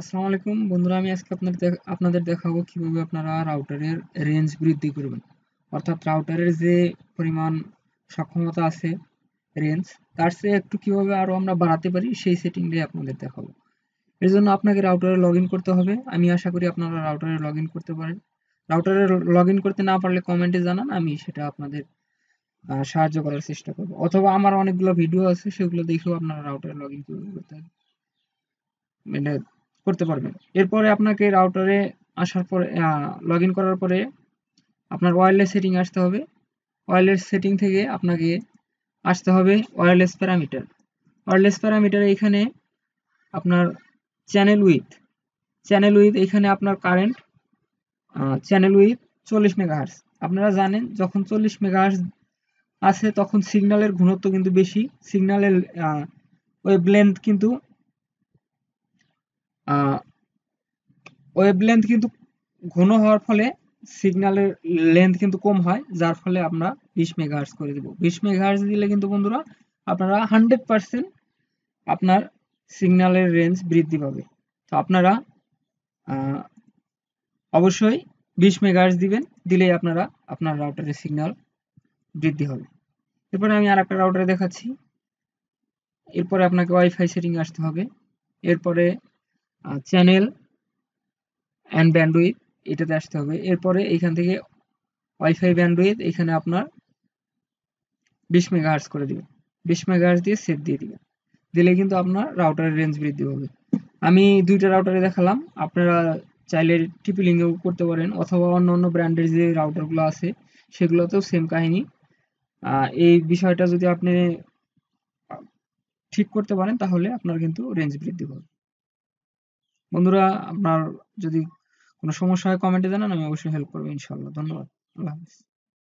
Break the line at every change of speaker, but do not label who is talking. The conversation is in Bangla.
আসসালামু আলাইকুম বন্ধুরা আমি আজকে আপনাদের আপনাদের দেখাবো কিভাবে আপনারা রাউটারের রেঞ্জ বৃদ্ধি করবেন অর্থাৎ রাউটারের যে পরিমাণ সক্ষমতা আছে রেঞ্জ তার চেয়ে একটু কিভাবে আরও আমরা বাড়াতে পারি সেই সেটিংটাই আপনাদের দেখাবো এর জন্য আপনাকে রাউটারে লগ করতে হবে আমি আশা করি আপনারা রাউটারে লগ করতে পারেন রাউটারে লগ করতে না পারলে কমেন্টে জানান আমি সেটা আপনাদের সাহায্য করার চেষ্টা করবো অথবা আমার অনেকগুলো ভিডিও আছে সেগুলো দেখেও আপনারা রাউটারে লগ ইন করতে এটা করতে পারবেন এরপরে আপনাকে রাউটারে আসার পরে লগ করার পরে আপনার ওয়্যারলেস সেটিং আসতে হবে ওয়্যারলেস সেটিং থেকে আপনাকে আসতে হবে ওয়্যারলেস প্যারামিটার ওয়্যারলেস প্যারামিটারে এখানে আপনার চ্যানেল উইথ চ্যানেল উইথ এখানে আপনার কারেন্ট চ্যানেল উইথ চল্লিশ মেগাহার্স আপনারা জানেন যখন চল্লিশ মেগাহার্স আছে তখন সিগন্যালের ঘনত্ব কিন্তু বেশি সিগন্যালের ওয়েভ লেন্থ কিন্তু ওয়েভলেন্থ কিন্তু ঘন হওয়ার ফলে সিগন্যালের লেন্থ কিন্তু কম হয় যার ফলে আমরা বিশ মেগাহার্স করে দিব বিশ মেগাহার্স দিলে কিন্তু বন্ধুরা আপনারা হান্ড্রেড পারসেন্ট আপনার সিগন্যালের রেঞ্জ বৃদ্ধি পাবে তো আপনারা অবশ্যই বিশ মেগাহার্স দিবেন দিলেই আপনারা আপনার রাউটারের সিগন্যাল বৃদ্ধি হবে এরপরে আমি আর একটা রাউটারে দেখাচ্ছি এরপরে আপনাকে ওয়াইফাই সেটিং আসতে হবে এরপরে চ্যানেল অ্যান্ড ব্যান্ডউইথ এটাতে আসতে হবে এরপরে এখান থেকে ওয়াইফাই ব্যান্ডউইথ এখানে আপনার বিশ মেগাহার্স করে দিবেন বিশ মেগাহার্স দিয়ে সেট দিয়ে দিবে দিলে কিন্তু আপনার রাউটারের রেঞ্জ বৃদ্ধি হবে আমি দুইটা রাউটারে দেখালাম আপনারা চাইলে টিপি করতে পারেন অথবা অন্য অন্য ব্র্যান্ডের যে রাউটারগুলো আছে সেগুলোতেও সেম কাহিনী এই বিষয়টা যদি আপনি ঠিক করতে পারেন তাহলে আপনার কিন্তু রেঞ্জ বৃদ্ধি হবে বন্ধুরা আপনার যদি কোনো সমস্যা হয় কমেন্টে জানান আমি অবশ্যই হেল্প করবো ইনশাল্লাহ ধন্যবাদ আল্লাহ হাফিজ